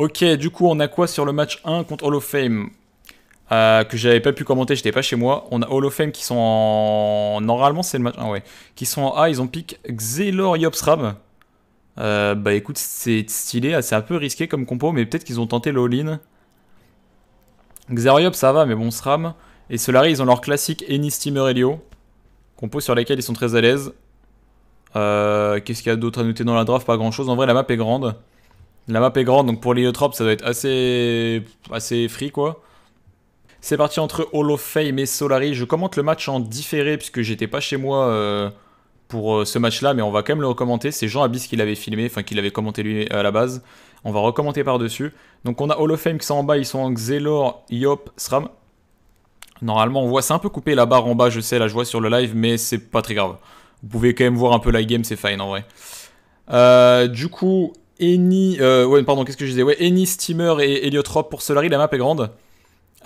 Ok, du coup, on a quoi sur le match 1 contre Hall of Fame euh, que j'avais pas pu commenter, j'étais pas chez moi. On a Hall of Fame qui sont en. Normalement, c'est le match 1, ouais. Qui sont en A, ils ont pick Xelor Yopsram. Euh, bah écoute, c'est stylé, c'est un peu risqué comme compo, mais peut-être qu'ils ont tenté le in ça va, mais bon, SRAM. Et Solari, ils ont leur classique Eni Steamer Helio. Compo sur lesquels ils sont très à l'aise. Euh, qu'est-ce qu'il y a d'autre à noter dans la draft Pas grand chose. En vrai, la map est grande. La map est grande, donc pour l'Iotrop ça doit être assez, assez free, quoi. C'est parti entre Hall of Fame et Solari. Je commente le match en différé, puisque j'étais pas chez moi euh, pour euh, ce match-là, mais on va quand même le recommenter. C'est Jean Abyss qui l'avait filmé, enfin qui l'avait commenté lui à la base. On va recommenter par-dessus. Donc on a Hall of Fame qui sont en bas, ils sont en Xelor, Iop, SRAM. Normalement, on voit, c'est un peu coupé la barre en bas, je sais, la joie sur le live, mais c'est pas très grave. Vous pouvez quand même voir un peu la game, c'est fine en vrai. Euh, du coup, Eni, euh, pardon, qu'est-ce que je disais Ouais, Steamer et Heliotrop pour Solari, la map est grande.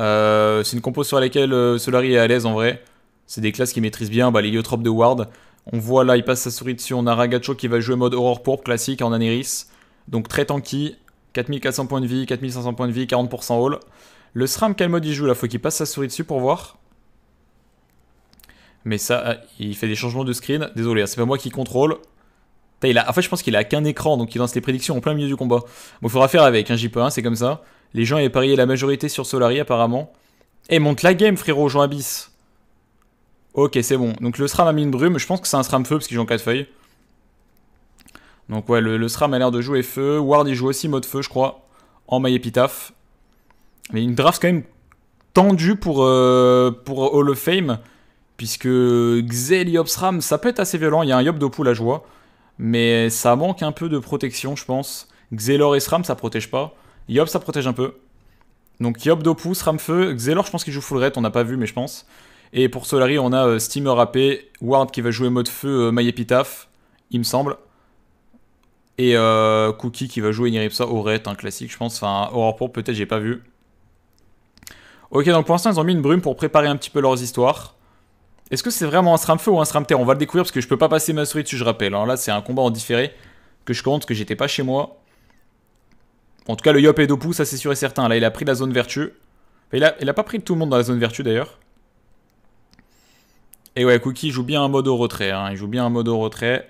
Euh, c'est une compo sur laquelle euh, Solari est à l'aise en vrai. C'est des classes qui maîtrisent bien, bah, de Ward. On voit là, il passe sa souris dessus, on a Ragacho qui va jouer mode Aurore Pourpre classique en Aneris. Donc très tanky, 4400 points de vie, 4500 points de vie, 40% haul. Le SRAM, quel mode il joue là Faut qu'il passe sa souris dessus pour voir. Mais ça, ah, il fait des changements de screen. Désolé, hein, c'est pas moi qui contrôle. Il en fait, je pense qu'il a qu'un écran, donc il lance les prédictions en plein milieu du combat. Bon, il faudra faire avec, hein, e un hein, 1 c'est comme ça. Les gens avaient parié la majorité sur Solari, apparemment. Et monte la game, frérot, Jean Abyss. Ok, c'est bon. Donc le SRAM a mis une brume. Je pense que c'est un SRAM feu parce qu'ils joue en 4 feuilles. Donc ouais, le, le SRAM a l'air de jouer feu. Ward, il joue aussi mode feu, je crois, en maille épitaphe. Mais une draft quand même tendue pour, euh, pour Hall of Fame. Puisque Xel, Yop, SRAM, ça peut être assez violent. Il y a un Yop de là, je vois mais ça manque un peu de protection, je pense. Xelor et SRAM, ça protège pas. Yop, ça protège un peu. Donc Yop, Dopu, SRAM Feu. Xelor, je pense qu'il joue full red, on n'a pas vu, mais je pense. Et pour Solari, on a euh, Steamer AP, Ward qui va jouer mode feu, euh, My il me semble. Et euh, Cookie qui va jouer Niripsa, Oret, un classique, je pense. Enfin, Aurore pour peut-être, j'ai pas vu. Ok, donc pour l'instant, ils ont mis une brume pour préparer un petit peu leurs histoires. Est-ce que c'est vraiment un SRAM feu ou un SRAM terre On va le découvrir parce que je peux pas passer ma souris dessus, je rappelle. Alors hein. là, c'est un combat en différé que je compte, que j'étais pas chez moi. En tout cas, le Yop et Dopu, ça c'est sûr et certain. Là, il a pris la zone vertue. il, a, a, pas pris tout le monde dans la zone vertue d'ailleurs. Et ouais, Cookie joue bien un mode au retrait. Hein. Il joue bien un mode au retrait.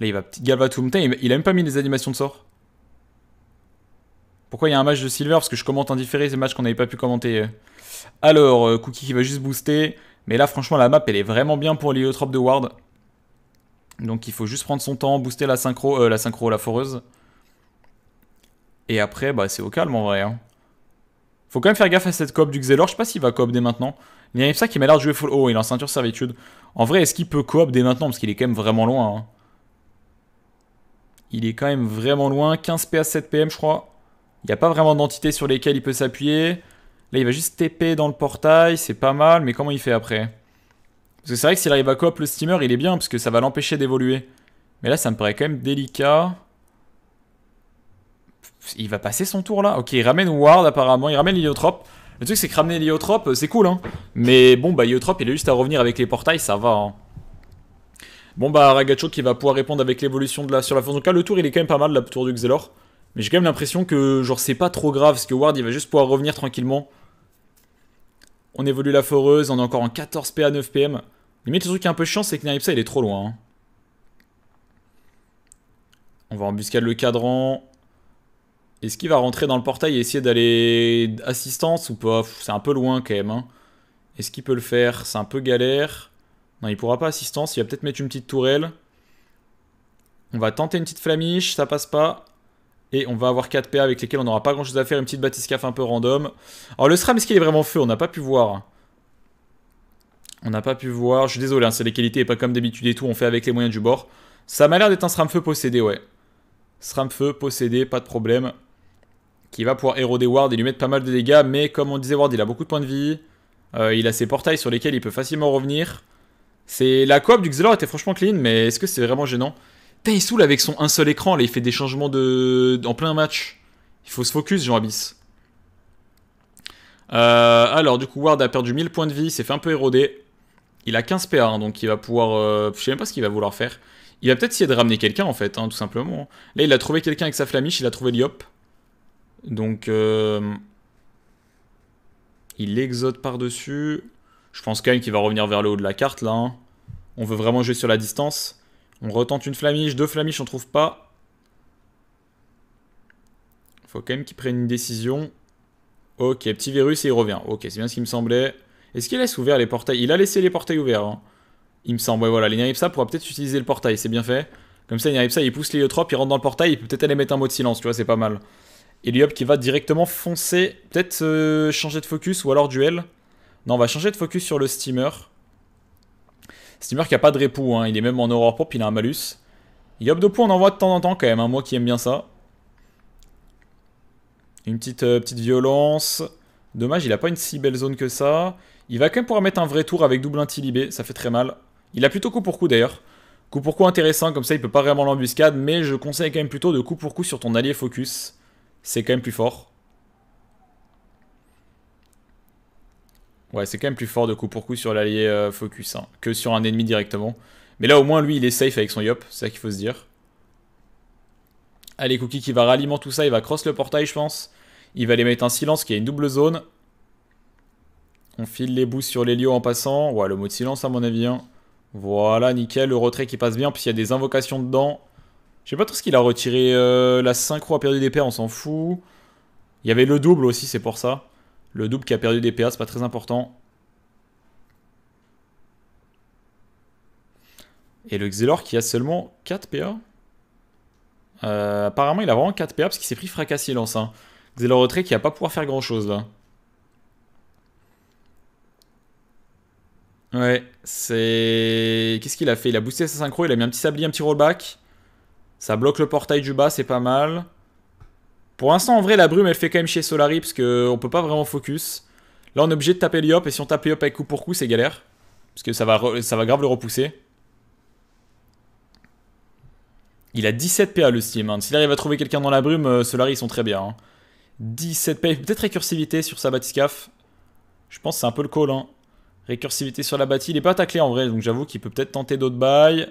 Là, il va tout le Il, il a même pas mis les animations de sort. Pourquoi il y a un match de Silver Parce que je commente en différé, ces matchs qu'on n'avait pas pu commenter. Alors, euh, Cookie qui va juste booster. Mais là, franchement, la map, elle est vraiment bien pour l'héliotrope de Ward. Donc il faut juste prendre son temps, booster la synchro, euh, la synchro, la foreuse. Et après, bah, c'est au calme en vrai. Hein. Faut quand même faire gaffe à cette coop du Xelor. Je sais pas s'il va coop dès maintenant. Il y a ça qui m'a l'air de jouer full. Oh, il est en ceinture servitude. En vrai, est-ce qu'il peut coop dès maintenant Parce qu'il est quand même vraiment loin. Hein. Il est quand même vraiment loin. 15 PA, 7 PM, je crois. Il n'y a pas vraiment d'entité sur lesquelles il peut s'appuyer. Là, il va juste TP dans le portail, c'est pas mal, mais comment il fait après Parce que c'est vrai que s'il arrive à coop le steamer, il est bien, parce que ça va l'empêcher d'évoluer. Mais là, ça me paraît quand même délicat. Il va passer son tour, là Ok, il ramène Ward, apparemment. Il ramène l'Héliotrope. Le truc, c'est que ramener l'Héliotrope, euh, c'est cool, hein. Mais bon, bah, l'Iotrop, il a juste à revenir avec les portails, ça va, hein. Bon, bah, Ragacho qui va pouvoir répondre avec l'évolution de la sur la force. Donc là, le tour, il est quand même pas mal, le tour du Xelor. Mais j'ai quand même l'impression que, genre, c'est pas trop grave, parce que Ward, il va juste pouvoir revenir tranquillement. On évolue la foreuse, on est encore en 14 p à 9 PM. Limite, le truc qui est un peu chiant, c'est que Naipsa, il est trop loin. Hein. On va embuscade le cadran. Est-ce qu'il va rentrer dans le portail et essayer d'aller assistance ou pas C'est un peu loin quand même. Hein. Est-ce qu'il peut le faire C'est un peu galère. Non, il pourra pas assistance. Il va peut-être mettre une petite tourelle. On va tenter une petite flamiche. Ça passe pas. Et on va avoir 4 PA avec lesquels on n'aura pas grand chose à faire. Une petite batiscaf un peu random. Alors le SRAM, est-ce qu'il est vraiment feu On n'a pas pu voir. On n'a pas pu voir. Je suis désolé, hein, c'est les qualités et pas comme d'habitude et tout. On fait avec les moyens du bord. Ça m'a l'air d'être un SRAM feu possédé, ouais. SRAM feu possédé, pas de problème. Qui va pouvoir éroder Ward et lui mettre pas mal de dégâts. Mais comme on disait, Ward, il a beaucoup de points de vie. Euh, il a ses portails sur lesquels il peut facilement revenir. C'est La coop du Xelor était franchement clean, mais est-ce que c'est vraiment gênant Putain, il saoule avec son un seul écran, là, il fait des changements de... en plein match. Il faut se focus, Jean Abyss. Euh, alors, du coup, Ward a perdu 1000 points de vie, s'est fait un peu éroder. Il a 15 PA, hein, donc il va pouvoir. Euh, je sais même pas ce qu'il va vouloir faire. Il va peut-être essayer de ramener quelqu'un, en fait, hein, tout simplement. Là, il a trouvé quelqu'un avec sa flamiche, il a trouvé Liop. Donc. Euh, il exode par-dessus. Je pense quand même qu'il va revenir vers le haut de la carte, là. Hein. On veut vraiment jouer sur la distance. On retente une flamiche, deux flamiches, on trouve pas. Faut quand même qu'il prenne une décision. Ok, petit virus et il revient. Ok, c'est bien ce qui me semblait. Est-ce qu'il laisse ouvert les portails Il a laissé les portails ouverts. Hein. Il me semble, ouais, voilà. ça pourra peut-être utiliser le portail, c'est bien fait. Comme ça, l'Inaripsa, il pousse l'héliotropes, il rentre dans le portail, il peut peut-être aller mettre un mot de silence, tu vois, c'est pas mal. hop, qui va directement foncer, peut-être euh, changer de focus ou alors duel. Non, on va changer de focus sur le steamer. Steamer qui a pas de repou, hein. il est même en aurore propre, il a un malus. Yop de on en voit de temps en temps quand même, hein. moi qui aime bien ça. Une petite, euh, petite violence. Dommage, il a pas une si belle zone que ça. Il va quand même pouvoir mettre un vrai tour avec double intilibé, ça fait très mal. Il a plutôt coup pour coup d'ailleurs. Coup pour coup intéressant, comme ça il peut pas vraiment l'embuscade, mais je conseille quand même plutôt de coup pour coup sur ton allié focus. C'est quand même plus fort. Ouais, c'est quand même plus fort de coup pour coup sur l'allié euh, focus hein, que sur un ennemi directement. Mais là, au moins, lui, il est safe avec son Yop, c'est ça qu'il faut se dire. Allez, Cookie qui va ralliement tout ça, il va cross le portail, je pense. Il va les mettre un silence qui a une double zone. On file les boosts sur les lions en passant. Ouais, le mot de silence, à mon avis. Hein. Voilà, nickel, le retrait qui passe bien, puis il y a des invocations dedans. Je sais pas trop ce qu'il a retiré. Euh, la synchro a perdu des paires, on s'en fout. Il y avait le double aussi, c'est pour ça. Le double qui a perdu des PA, c'est pas très important. Et le Xelor qui a seulement 4 PA. Euh, apparemment, il a vraiment 4 PA parce qu'il s'est pris fracassé l'ancien. Hein. Xelor retrait qui va pas pouvoir faire grand chose là. Ouais, c'est. Qu'est-ce qu'il a fait Il a boosté sa synchro, il a mis un petit sablier, un petit rollback. Ça bloque le portail du bas, c'est pas mal. Pour l'instant, en vrai, la brume, elle fait quand même chez Solari, parce qu'on peut pas vraiment focus. Là, on est obligé de taper l'Iop, et si on tape l'Iop avec coup pour coup, c'est galère. Parce que ça va, ça va grave le repousser. Il a 17 PA le Steam. Hein. si S'il arrive à trouver quelqu'un dans la brume, euh, Solari, ils sont très bien. 17 hein. PA, peut-être récursivité sur sa Batiscaf. Je pense que c'est un peu le call. Hein. Récursivité sur la bâtie, il est pas attaqué en vrai, donc j'avoue qu'il peut peut-être tenter d'autres bails.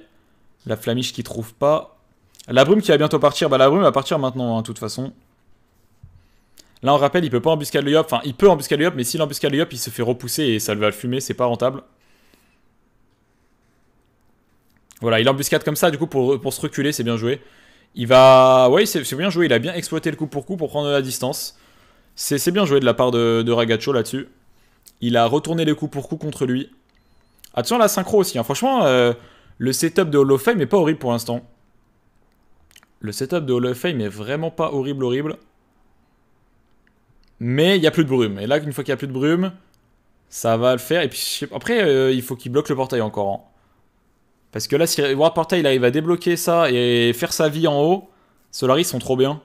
La flamiche qui trouve pas. La brume qui va bientôt partir, bah la brume va partir maintenant, hein, de toute façon. Là, on rappelle, il peut pas embusquer le Yop. Enfin, il peut embusquer le Yop, mais s'il embuscade le Yop, il se fait repousser et ça va le fumer, c'est pas rentable. Voilà, il embuscade comme ça, du coup, pour, se reculer, c'est bien joué. Il va... Oui, c'est bien joué, il a bien exploité le coup pour coup pour prendre la distance. C'est bien joué de la part de, de là-dessus. Il a retourné le coup pour coup contre lui. Attention ah, à la synchro aussi, hein. franchement, euh, le setup de Hall of pas horrible pour l'instant. Le setup de Hall of vraiment pas horrible, horrible. Mais il n'y a plus de brume. Et là, une fois qu'il n'y a plus de brume, ça va le faire. Et puis après, euh, il faut qu'il bloque le portail encore. Parce que là, si War Portail il arrive à débloquer ça et faire sa vie en haut, Solaris sont trop bien.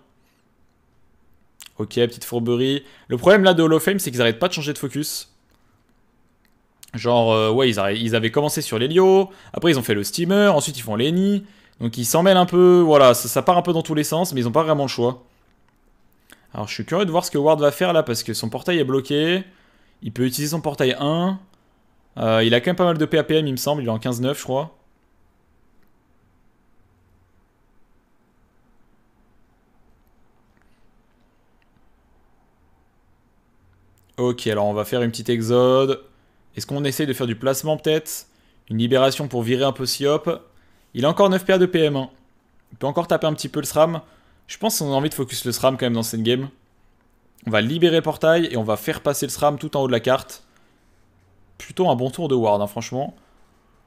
Ok, petite fourberie. Le problème là de Holofame, c'est qu'ils n'arrêtent pas de changer de focus. Genre, euh, ouais, ils, avaient commencé sur l'Helio, après ils ont fait le Steamer, ensuite ils font l'Eni. Donc ils s'en mêlent un peu, voilà, ça, ça part un peu dans tous les sens, mais ils n'ont pas vraiment le choix. Alors je suis curieux de voir ce que Ward va faire là parce que son portail est bloqué. Il peut utiliser son portail 1. Euh, il a quand même pas mal de PAPM il me semble, il est en 15-9 je crois. Ok, alors on va faire une petite exode. Est-ce qu'on essaye de faire du placement peut-être Une libération pour virer un peu Siop. Il a encore 9 PAPM. de PM1. Hein. Il peut encore taper un petit peu le SRAM. Je pense qu'on a envie de focus le SRAM quand même dans cette game. On va libérer portail et on va faire passer le SRAM tout en haut de la carte. Plutôt un bon tour de Ward, hein, franchement.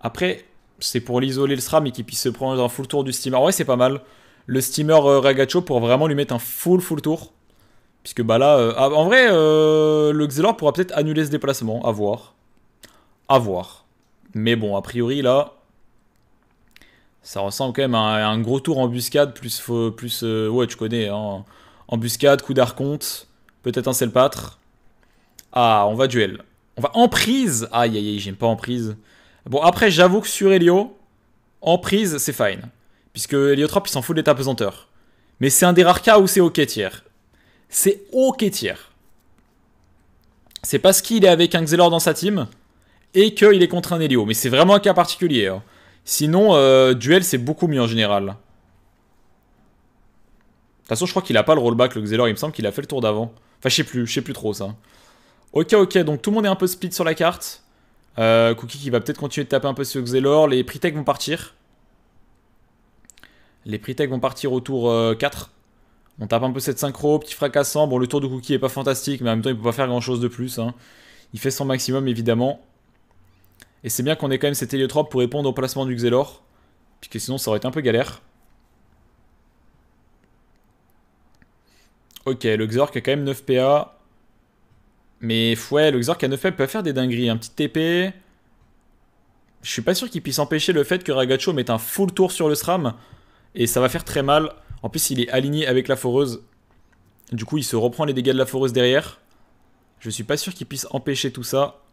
Après, c'est pour l'isoler le SRAM et qu'il puisse se prendre un full tour du steamer. Ouais, c'est pas mal. Le steamer euh, Ragacho pour vraiment lui mettre un full full tour. Puisque bah là, euh, ah, en vrai, euh, le Xelor pourra peut-être annuler ce déplacement. À voir. À voir. Mais bon, a priori là, ça ressemble quand même à un, gros tour embuscade, plus, plus euh, ouais, tu connais, hein, embuscade, coup d'arconte, peut-être un selpâtre. Ah, on va duel. On va emprise. Aïe, aïe, aïe, j'aime pas en prise. Bon, après, j'avoue que sur Helio, prise, c'est fine. Puisque Heliotrope, il s'en fout des l'état pesanteur. Mais c'est un des rares cas où c'est OK tiers. C'est OK tiers. C'est parce qu'il est avec un Xelor dans sa team et qu'il est contre un Helio. Mais c'est vraiment un cas particulier. Hein. Sinon, euh, duel, c'est beaucoup mieux en général. De toute façon, je crois qu'il a pas le rollback, le Xelor. Il me semble qu'il a fait le tour d'avant. Enfin, je sais plus, je sais plus trop ça. Ok, ok, donc tout le monde est un peu split sur la carte. Euh, Cookie qui va peut-être continuer de taper un peu sur Xelor. Les Pritech vont partir. Les Pritech vont partir au tour 4. Euh, On tape un peu cette synchro, petit fracassant. Bon, le tour de Cookie est pas fantastique, mais en même temps, il peut pas faire grand-chose de plus. Hein. Il fait son maximum, évidemment. Et c'est bien qu'on ait quand même cet héliotrope pour répondre au placement du Xelor. Puisque sinon, ça aurait été un peu galère. Ok, le Xorc a quand même 9 PA. Mais fouet, le Xorc a 9 PA peut faire des dingueries. Un petit TP. Je suis pas sûr qu'il puisse empêcher le fait que Ragacho mette un full tour sur le SRAM. Et ça va faire très mal. En plus, il est aligné avec la foreuse. Du coup, il se reprend les dégâts de la foreuse derrière. Je suis pas sûr qu'il puisse empêcher tout ça.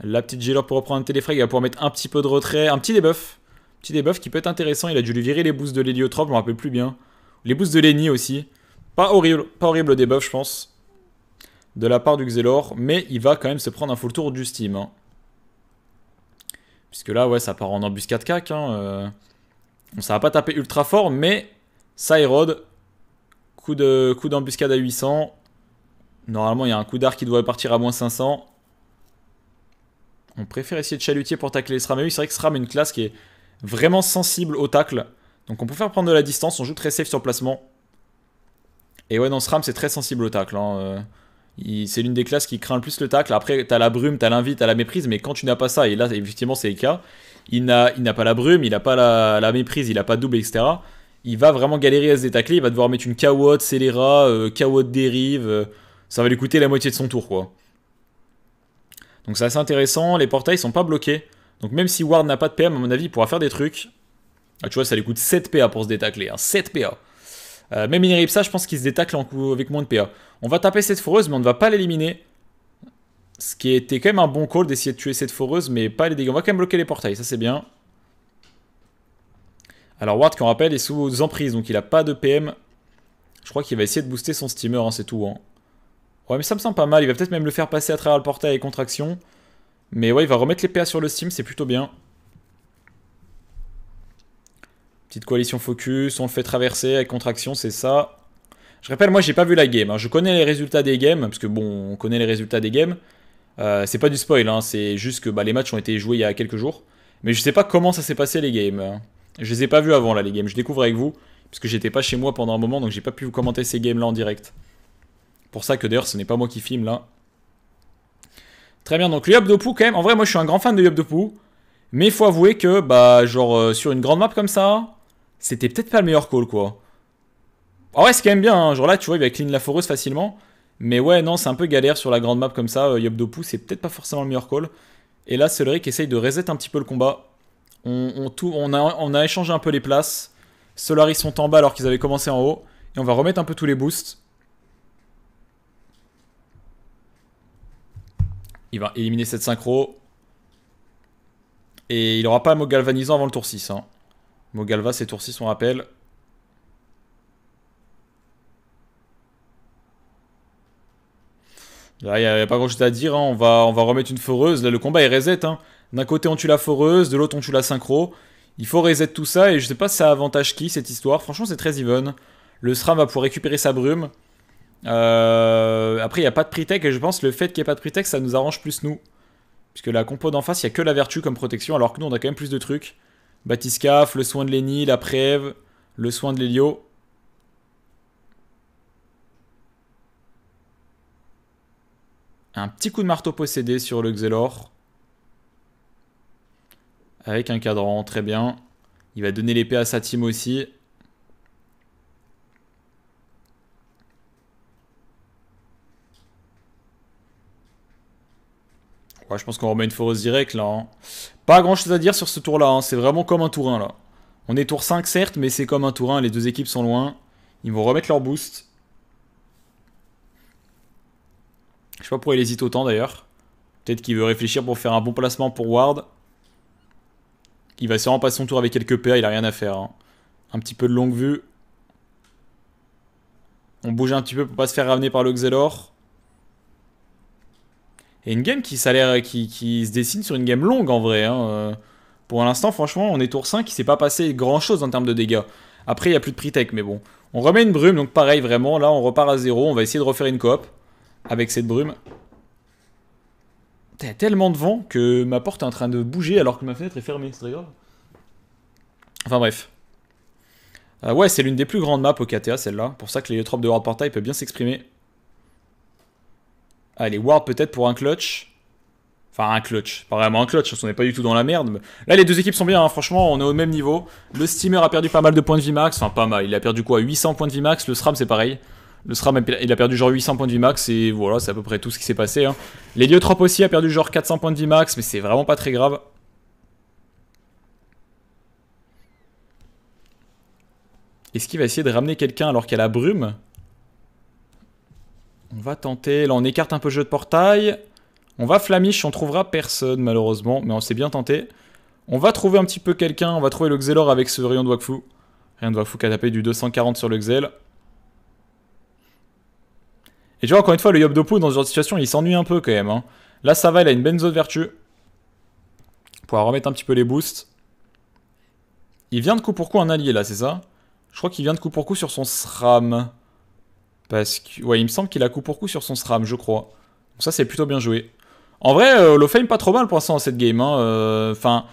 La petite Gélor pour reprendre un Téléfrag, il va pouvoir mettre un petit peu de retrait, un petit debuff. Petit debuff qui peut être intéressant, il a dû lui virer les boosts de l'héliotrope, je me rappelle plus bien. Les boosts de Lenny aussi. Pas horrible, pas horrible le debuff, je pense, de la part du Xelor, mais il va quand même se prendre un full tour du Steam. Hein. Puisque là, ouais, ça part en embuscade cac. Hein, euh. ça va pas taper ultra fort, mais ça érode. Coup d'embuscade de... coup à 800. Normalement, il y a un coup d'art qui devrait partir à moins 500. On préfère essayer de chalutier pour tacler les SRAM. Mais oui, c'est vrai que SRAM est une classe qui est vraiment sensible au tacle. Donc on peut faire prendre de la distance, on joue très safe sur placement. Et ouais, dans SRAM, c'est très sensible au tacle. Hein. Euh, c'est l'une des classes qui craint le plus le tacle. Après, t'as la brume, t'as l'invite, t'as la méprise, mais quand tu n'as pas ça, et là, effectivement, c'est le cas, il n'a pas la brume, il n'a pas la, méprise, il n'a pas double, etc. Il va vraiment galérer à se détacler, il va devoir mettre une KO, scélérat, euh, dérive. Euh, ça va lui coûter la moitié de son tour, quoi. Donc c'est assez intéressant, les portails sont pas bloqués. Donc même si Ward n'a pas de PM, à mon avis, il pourra faire des trucs. Ah, tu vois, ça lui coûte 7 PA pour se détacler, 7 hein. PA. Euh, même ça, je pense qu'il se détacle avec moins de PA. On va taper cette foreuse, mais on ne va pas l'éliminer. Ce qui était quand même un bon call d'essayer de tuer cette foreuse, mais pas les dégâts. On va quand même bloquer les portails, ça c'est bien. Alors Ward, qu'on rappelle, est sous emprise, donc il a pas de PM. Je crois qu'il va essayer de booster son steamer, hein, c'est tout. Hein. Ouais, mais ça me semble pas mal. Il va peut-être même le faire passer à travers le portail et contraction. Mais ouais, il va remettre les PA sur le Steam, c'est plutôt bien. Petite coalition focus, on le fait traverser avec contraction, c'est ça. Je rappelle, moi j'ai pas vu la game. Hein. Je connais les résultats des games, parce que bon, on connaît les résultats des games. Euh, c'est pas du spoil, hein, c'est juste que bah, les matchs ont été joués il y a quelques jours. Mais je sais pas comment ça s'est passé les games. Je les ai pas vus avant là les games, je découvre avec vous, parce que j'étais pas chez moi pendant un moment, donc j'ai pas pu vous commenter ces games là en direct. Pour ça que d'ailleurs, ce n'est pas moi qui filme là. Très bien, donc le pou quand même. En vrai, moi je suis un grand fan de pou Mais il faut avouer que, bah, genre, euh, sur une grande map comme ça, c'était peut-être pas le meilleur call quoi. Ah ouais, c'est quand même bien. Hein. Genre là, tu vois, il va clean la foreuse facilement. Mais ouais, non, c'est un peu galère sur la grande map comme ça. Euh, pou c'est peut-être pas forcément le meilleur call. Et là, Celery qui essaye de reset un petit peu le combat. On, on, a, on a échangé un peu les places. Solaris sont en bas alors qu'ils avaient commencé en haut. Et on va remettre un peu tous les boosts. Il va éliminer cette synchro. Et il n'aura pas mot galvanisant avant le tour 6. Hein. Mogalva, c'est tour 6, on rappelle. il n'y a, pas grand chose à dire. Hein. On, va, on va remettre une foreuse. Là, le combat est reset. Hein. D'un côté, on tue la foreuse. De l'autre, on tue la synchro. Il faut reset tout ça. Et je sais pas si ça avantage qui, cette histoire. Franchement, c'est très even. Le SRAM va pouvoir récupérer sa brume. Euh, après, il n'y a pas de pretech et je pense le fait qu'il n'y ait pas de pretech ça nous arrange plus nous. Puisque la compo d'en face, il n'y a que la vertu comme protection, alors que nous, on a quand même plus de trucs. Batiscaf, le soin de Lenny, la prêve, le soin de l'Elio. Un petit coup de marteau possédé sur le Xelor. Avec un cadran, très bien. Il va donner l'épée à sa team aussi. je pense qu'on remet une foreuse directe là. Hein. Pas grand chose à dire sur ce tour là, hein. c'est vraiment comme un tour 1 là. On est tour 5 certes, mais c'est comme un tour 1, les deux équipes sont loin. Ils vont remettre leur boost. Je sais pas pourquoi il hésite autant d'ailleurs. Peut-être qu'il veut réfléchir pour faire un bon placement pour Ward. Il va sûrement passer son tour avec quelques PA. il a rien à faire. Hein. Un petit peu de longue vue. On bouge un petit peu pour pas se faire ramener par le Xelor. Et une game qui, qui, se dessine sur une game longue en vrai. Hein, euh. Pour l'instant, franchement, on est tour 5, il s'est pas passé grand chose en termes de dégâts. Après, il n'y a plus de pre-tech, mais bon. On remet une brume, donc pareil, vraiment, là, on repart à zéro. On va essayer de refaire une coop avec cette brume. T'as tellement de vent que ma porte est en train de bouger alors que ma fenêtre est fermée, c'est très grave. Enfin bref. Euh, ouais, c'est l'une des plus grandes maps au KTA, celle-là. Pour ça que les tropes de World Portail peuvent bien s'exprimer. Allez, Ward peut-être pour un clutch. Enfin, un clutch. Pas vraiment un clutch, on n'est pas du tout dans la merde. Là, les deux équipes sont bien, hein. franchement, on est au même niveau. Le Steamer a perdu pas mal de points de vie max. Enfin, pas mal. Il a perdu quoi 800 points de vie max. Le SRAM, c'est pareil. Le SRAM, il a perdu genre 800 points de vie max. Et voilà, c'est à peu près tout ce qui s'est passé. Hein. aussi a perdu genre 400 points de vie max. Mais c'est vraiment pas très grave. Est-ce qu'il va essayer de ramener quelqu'un alors qu'elle a brume on va tenter. Là, on écarte un peu le jeu de portail. On va Flamish, on trouvera personne malheureusement, mais on s'est bien tenté. On va trouver un petit peu quelqu'un, on va trouver le Xelor avec ce rayon de Wakfu. Rayon de Wakfu qui a tapé du 240 sur le Xel. Et tu vois, encore une fois, le Yobdopo dans ce genre de situation, il s'ennuie un peu quand même. Hein. Là, ça va, il a une benzo de vertu. Pour remettre un petit peu les boosts. Il vient de coup pour coup un allié là, c'est ça Je crois qu'il vient de coup pour coup sur son SRAM. Parce que, ouais, il me semble qu'il a coup pour coup sur son SRAM, je crois. Donc ça, c'est plutôt bien joué. En vrai, euh, le fame pas trop mal pour l'instant dans cette game. Hein. Euh, enfin, hein.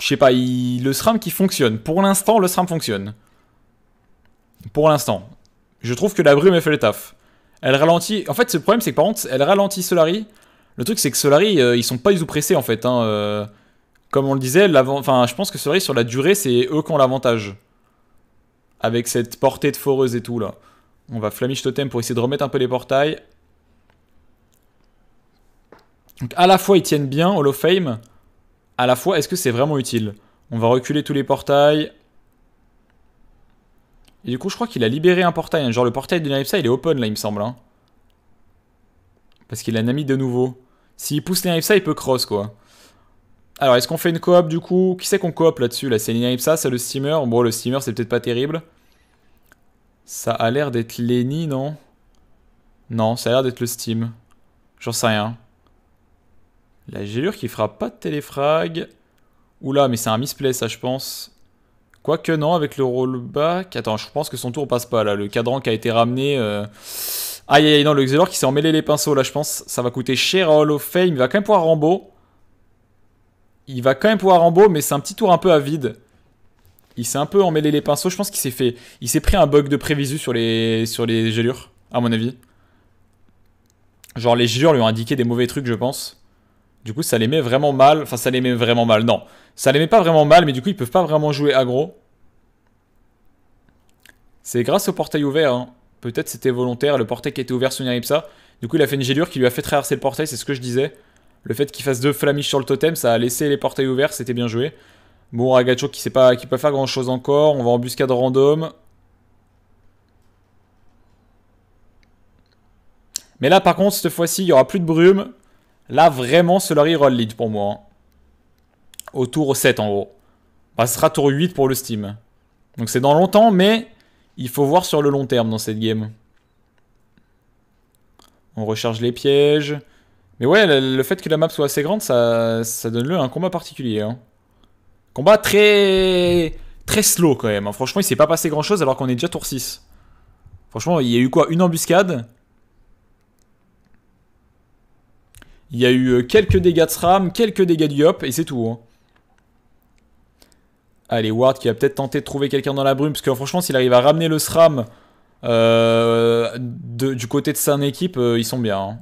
je sais pas, le SRAM qui fonctionne. Pour l'instant, le SRAM fonctionne. Pour l'instant. Je trouve que la brume, elle fait le taf. Elle ralentit. En fait, le problème, c'est que par contre, elle ralentit Solari. Le truc, c'est que Solari, euh, ils sont pas pressés en fait. Hein, Comme on le disait, enfin, je pense que Solari, sur la durée, c'est eux qui ont l'avantage. Avec cette portée de foreuse et tout là. On va Flamish Totem pour essayer de remettre un peu les portails. Donc à la fois ils tiennent bien, Hall of Fame. À la fois, est-ce que c'est vraiment utile On va reculer tous les portails. Et du coup, je crois qu'il a libéré un portail. Hein. Genre le portail de Naipsa, il est open là, il me semble. Hein. Parce qu'il a ami de nouveau. S'il pousse les il peut cross quoi. Alors, est-ce qu'on fait une coop du coup Qui c'est qu'on coop là-dessus Là, c'est Naipsa, c'est le steamer. Bon, le steamer, c'est peut-être pas terrible. Ça a l'air d'être Lenny, non Non, ça a l'air d'être le Steam. J'en sais rien. La gélure qui fera pas de téléfrag. Oula, mais c'est un misplay, ça, je pense. Quoique, non, avec le rollback. Attends, je pense que son tour passe pas, là. Le cadran qui a été ramené. Euh, aïe, aïe, aïe, non, le Xelor qui s'est emmêlé les pinceaux, là, je pense. Ça va coûter cher à Hall of Fame. Il va quand même pouvoir Rambo. Il va quand même pouvoir Rambo, mais c'est un petit tour un peu à vide il s'est un peu emmêlé les pinceaux. Je pense qu'il s'est fait, il s'est pris un bug de prévisu sur les, sur les gelures, à mon avis. Genre les gelures lui ont indiqué des mauvais trucs, je pense. Du coup, ça les met vraiment mal. Enfin, ça les met vraiment mal. Non, ça les met pas vraiment mal, mais du coup, ils peuvent pas vraiment jouer aggro. C'est grâce au portail ouvert. Hein. Peut-être c'était volontaire, le portail qui était ouvert sur Niripsa. Du coup, il a fait une gelure qui lui a fait traverser le portail, c'est ce que je disais. Le fait qu'il fasse deux flamiches sur le totem, ça a laissé les portails ouverts, c'était bien joué. Bon, Ragacho qui sait pas, qui peut faire grand chose encore. On va embuscade random. Mais là, par contre, cette fois-ci, il y aura plus de brume. Là, vraiment, Solari roll lead pour moi. Hein. Au tour 7, en gros. Bah, ce sera tour 8 pour le Steam. Donc c'est dans longtemps, mais il faut voir sur le long terme dans cette game. On recharge les pièges. Mais ouais, le fait que la map soit assez grande, ça, ça donne le un combat particulier. Hein. Combat très très slow quand même. Hein. Franchement, il s'est pas passé grand chose alors qu'on est déjà tour 6. Franchement, il y a eu quoi Une embuscade. Il y a eu euh, quelques dégâts de SRAM, quelques dégâts de Yop et c'est tout. Hein. Allez, Ward qui va peut-être tenter de trouver quelqu'un dans la brume, parce que franchement, s'il arrive à ramener le SRAM euh, du côté de sa équipe, euh, ils sont bien. Hein.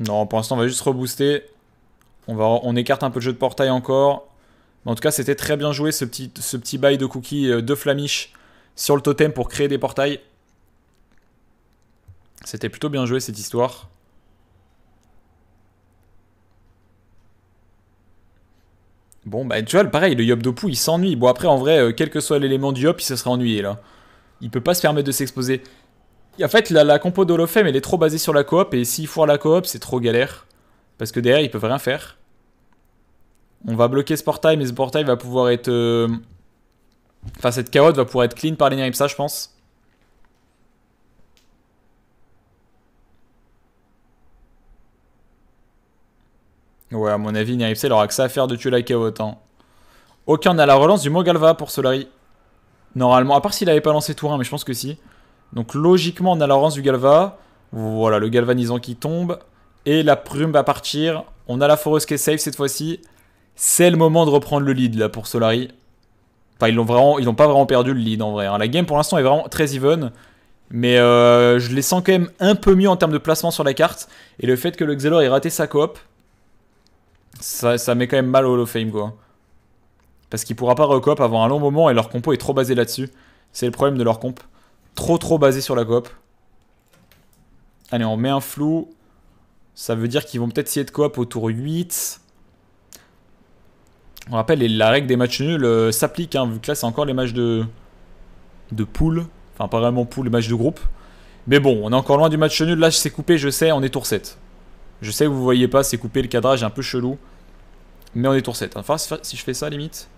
Non, pour l'instant, on va juste rebooster. On, va, on écarte un peu le jeu de portail encore. en tout cas, c'était très bien joué ce petit, ce petit bail de cookies euh, de Flamish sur le totem pour créer des portails. C'était plutôt bien joué cette histoire. Bon, bah tu vois, pareil, le Yop Dopu, il s'ennuie. Bon, après, en vrai, euh, quel que soit l'élément du Yop, il se serait ennuyé, là. Il peut pas se permettre de s'exposer en fait, la, compo d'Holofem, elle est trop basée sur la coop. Et s'ils foirent la coop, c'est trop galère. Parce que derrière, ils peuvent rien faire. On va bloquer ce portail, mais ce portail va pouvoir être... Euh, enfin, cette carotte va pouvoir être clean par les ça je pense. Ouais, à mon avis, Niripsa, il aura que ça à faire de tuer la chaotte. Hein. Ok, on la relance du Mogalva pour Solari. Normalement, à part s'il avait pas lancé tour 1, mais je pense que si. Donc logiquement, on a la rance du Galva. Voilà, le galvanisant qui tombe. Et la prume va partir. On a la force qui est safe cette fois-ci. C'est le moment de reprendre le lead là pour Solari. Enfin, ils vraiment, ils n'ont pas vraiment perdu le lead en vrai. Hein. La game pour l'instant est vraiment très even. Mais euh, je les sens quand même un peu mieux en termes de placement sur la carte. Et le fait que le Xelor ait raté sa coop, ça, ça met quand même mal au Hall Fame quoi. Parce qu'il pourra pas re-coop avant un long moment et leur compo est trop basé là-dessus. C'est le problème de leur comp. Trop trop basé sur la coop. Allez, on met un flou. Ça veut dire qu'ils vont peut-être essayer de coop au tour 8. On rappelle, la règle des matchs nuls euh, s'applique, hein, vu que là c'est encore les matchs de, de poule. Enfin, pas vraiment poule, les matchs de groupe. Mais bon, on est encore loin du match nul. Là, c'est coupé, je sais, on est tour 7. Je sais que vous voyez pas, c'est coupé, le cadrage est un peu chelou. Mais on est tour 7. Enfin, si je fais ça, limite.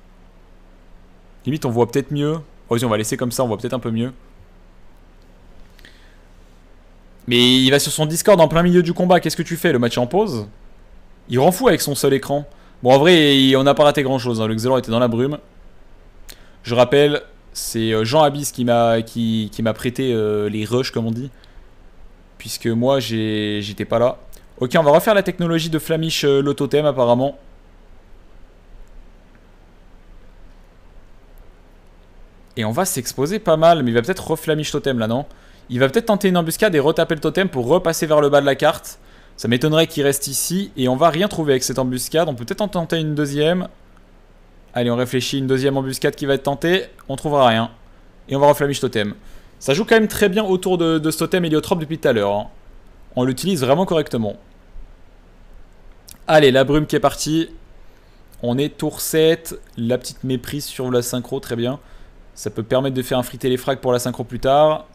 Limite, on voit peut-être mieux. Oh, vas-y, on va laisser comme ça, on voit peut-être un peu mieux. Mais il va sur son Discord en plein milieu du combat, qu'est-ce que tu fais Le match en pause Il rend fou avec son seul écran. Bon, en vrai, on n'a pas raté grand-chose. Hein. Le Xelor était dans la brume. Je rappelle, c'est euh, Jean Abyss qui m'a qui, qui prêté euh, les rushs, comme on dit. Puisque moi, j'étais pas là. Ok, on va refaire la technologie de Flamish euh, le totem apparemment. Et on va s'exposer pas mal, mais il va peut-être reflamish totem là, non il va peut-être tenter une embuscade et retaper le totem pour repasser vers le bas de la carte. Ça m'étonnerait qu'il reste ici. Et on va rien trouver avec cette embuscade. On peut peut-être en tenter une deuxième. Allez, on réfléchit. Une deuxième embuscade qui va être tentée. On trouvera rien. Et on va le totem. Ça joue quand même très bien autour de, ce totem héliotrope depuis tout à l'heure. Hein. On l'utilise vraiment correctement. Allez, la brume qui est partie. On est tour 7. La petite méprise sur la synchro, très bien. Ça peut permettre de faire un friter les frags pour la synchro plus tard.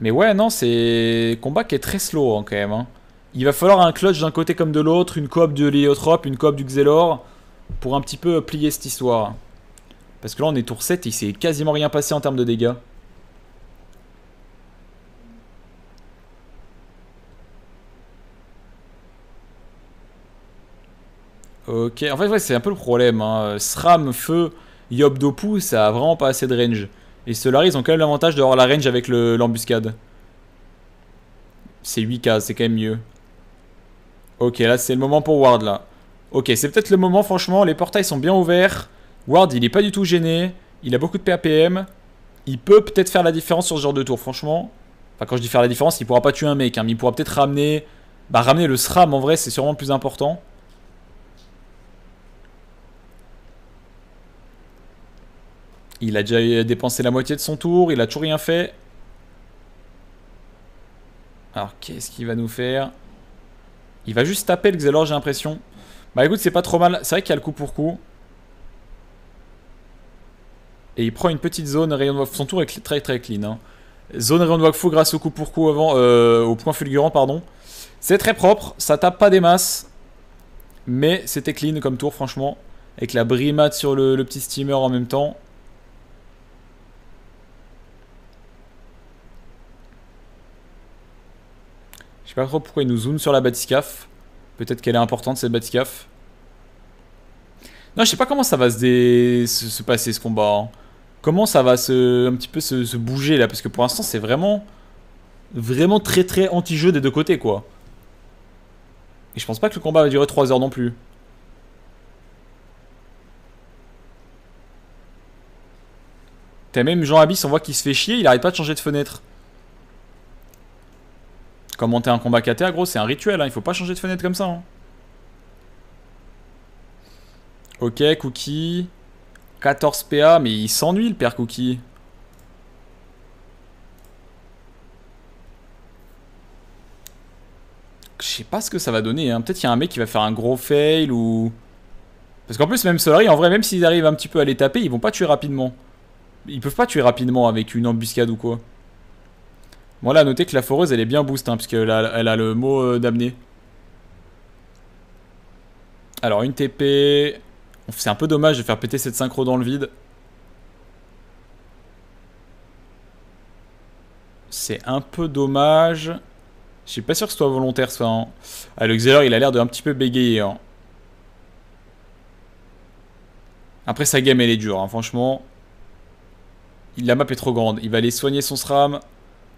Mais ouais, non, c'est combat qui est très slow hein, quand même. Hein. Il va falloir un clutch d'un côté comme de l'autre, une coop de l'Héliotrope, une coop du Xelor, pour un petit peu plier cette histoire. Parce que là, on est tour 7 et il s'est quasiment rien passé en termes de dégâts. Ok, en fait, ouais, c'est un peu le problème. Hein. SRAM, feu, Dopu, ça a vraiment pas assez de range. Et ceux ils ont quand même l'avantage d'avoir la range avec l'embuscade. c'est 8 k c'est quand même mieux. Ok, là, c'est le moment pour Ward, là. Ok, c'est peut-être le moment, franchement. Les portails sont bien ouverts. Ward, il est pas du tout gêné. Il a beaucoup de PAPM. Il peut peut-être faire la différence sur ce genre de tour, franchement. Enfin, quand je dis faire la différence, il pourra pas tuer un mec, hein, mais il pourra peut-être ramener... Bah, ramener le SRAM, en vrai, c'est sûrement plus important. Il a déjà euh, dépensé la moitié de son tour, il a toujours rien fait. Alors qu'est-ce qu'il va nous faire Il va juste taper le Xelor j'ai l'impression. Bah écoute c'est pas trop mal, c'est vrai qu'il y a le coup pour coup. Et il prend une petite zone rayon de Son tour est très très clean. Hein. Zone rayon de fou grâce au coup pour coup avant, euh, au point fulgurant pardon. C'est très propre, ça tape pas des masses. Mais c'était clean comme tour franchement. Avec la brimade sur le, le petit steamer en même temps. sais pas pourquoi il nous zoome sur la Batiscaf. Peut-être qu'elle est importante cette Batiscaf. Non, je sais pas comment ça va se, se, passer ce combat. Hein. Comment ça va se, un petit peu se, bouger là Parce que pour l'instant, c'est vraiment, vraiment très très anti-jeu des deux côtés quoi. Et je pense pas que le combat va durer 3 heures non plus. T'as même Jean Abyss, on voit qu'il se fait chier, il arrête pas de changer de fenêtre. Commenter un combat KT, gros, c'est un rituel, hein. il faut pas changer de fenêtre comme ça. Hein. Ok, Cookie. 14 PA, mais il s'ennuie le père Cookie. Je sais pas ce que ça va donner. Hein. Peut-être qu'il y a un mec qui va faire un gros fail ou... Parce qu'en plus, même Solari, en vrai, même s'ils arrivent un petit peu à les taper, ils vont pas tuer rapidement. Ils peuvent pas tuer rapidement avec une embuscade ou quoi. Voilà, bon, noter que la foreuse, elle est bien boost, hein, Parce puisqu'elle a, elle a le mot euh, d'amener. Alors, une TP. C'est un peu dommage de faire péter cette synchro dans le vide. C'est un peu dommage. Je suis pas sûr que ce soit volontaire, soit. Hein. Ah, le il a l'air d'un petit peu bégayer. Hein. Après, sa game, elle est dure, franchement. La map est trop grande. Il va aller soigner son SRAM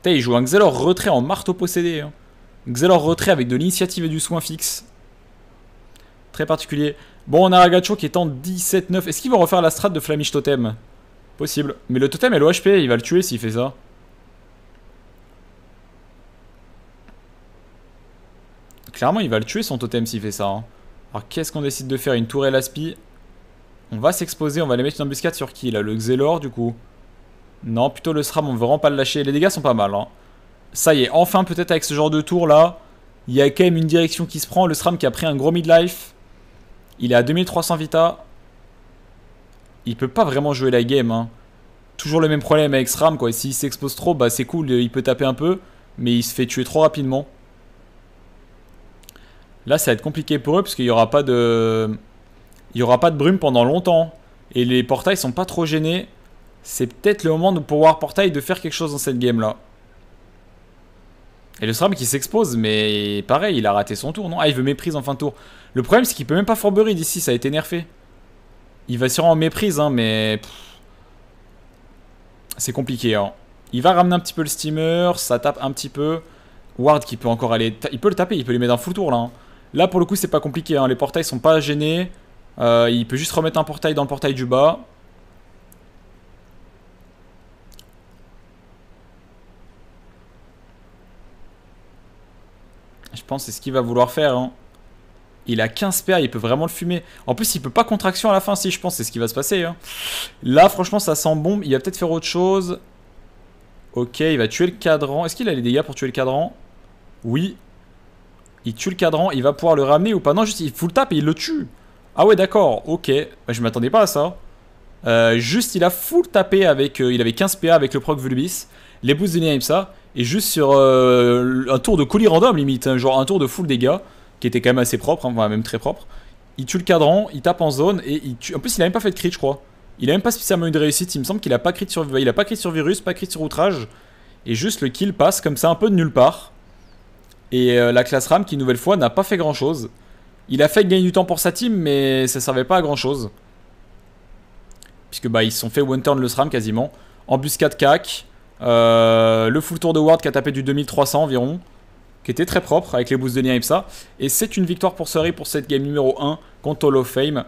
il joue un Xelor retrait en marteau possédé. Hein. Xelor retrait avec de l'initiative et du soin fixe. Très particulier. Bon, on a Ragacho qui est en 17-9. Est-ce qu'ils vont refaire la strat de Flamish Totem Possible. Mais le totem est HP, il va le tuer s'il fait ça. Clairement, il va le tuer son totem s'il fait ça. Hein. Alors, qu'est-ce qu'on décide de faire Une tourelle aspi On va s'exposer, on va les mettre une embuscade sur qui Là, le Xelor, du coup. Non, plutôt le SRAM, on veut vraiment pas le lâcher. Les dégâts sont pas mal. Hein. Ça y est, enfin peut-être avec ce genre de tour là, il y a quand même une direction qui se prend. Le SRAM qui a pris un gros midlife. Il est à 2300 Vita. Il peut pas vraiment jouer la game. Hein. Toujours le même problème avec SRAM quoi. S'il s'expose trop, bah c'est cool, il peut taper un peu. Mais il se fait tuer trop rapidement. Là, ça va être compliqué pour eux parce qu'il n'y aura pas de... Il y aura pas de brume pendant longtemps. Et les portails sont pas trop gênés c'est peut-être le moment de pouvoir Portail de faire quelque chose dans cette game là. Et le SRAM qui s'expose, mais pareil, il a raté son tour, non Ah, il veut méprise en fin de tour. Le problème, c'est qu'il peut même pas fourberie d'ici, ça a été nerfé. Il va sûrement en méprise, hein, mais... C'est compliqué, hein. Il va ramener un petit peu le steamer, ça tape un petit peu. Ward qui peut encore aller... Il peut le taper, il peut lui mettre un full tour, là. Hein. Là, pour le coup, c'est pas compliqué, les portails sont pas gênés. Euh, il peut juste remettre un portail dans le portail du bas. Je pense c'est ce qu'il va vouloir faire. Hein. Il a 15 PA, il peut vraiment le fumer. En plus, il peut pas contraction à la fin, si je pense, c'est ce qui va se passer. Hein. Là, franchement, ça sent bombe. Il va peut-être faire autre chose. Ok, il va tuer le cadran. Est-ce qu'il a les dégâts pour tuer le cadran Oui. Il tue le cadran, il va pouvoir le ramener ou pas Non, juste, il full tape et il le tue. Ah ouais, d'accord, ok. Bah, je m'attendais pas à ça. Euh, juste, il a full tapé avec... Euh, il avait 15 PA avec le proc Vulbis. Les boosts de ça et juste sur euh, un tour de colis random limite, hein, genre un tour de full dégâts, qui était quand même assez propre, hein, enfin même très propre. Il tue le cadran, il tape en zone et il tue... En plus il a même pas fait de crit je crois. Il a même pas spécialement eu de réussite, il me semble qu'il a pas crit sur il a pas crit sur virus, pas crit sur outrage. Et juste le kill passe comme ça un peu de nulle part. Et euh, la classe RAM qui nouvelle fois n'a pas fait grand chose. Il a fait gagner du temps pour sa team mais ça servait pas à grand chose. Puisque bah ils se sont fait one turn le SRAM quasiment. Embuscade cac. Euh, le full tour de Ward qui a tapé du 2300 environ, qui était très propre avec les boosts de lien et ça. Et c'est une victoire pour Surrey pour cette game numéro 1 contre Hall of Fame.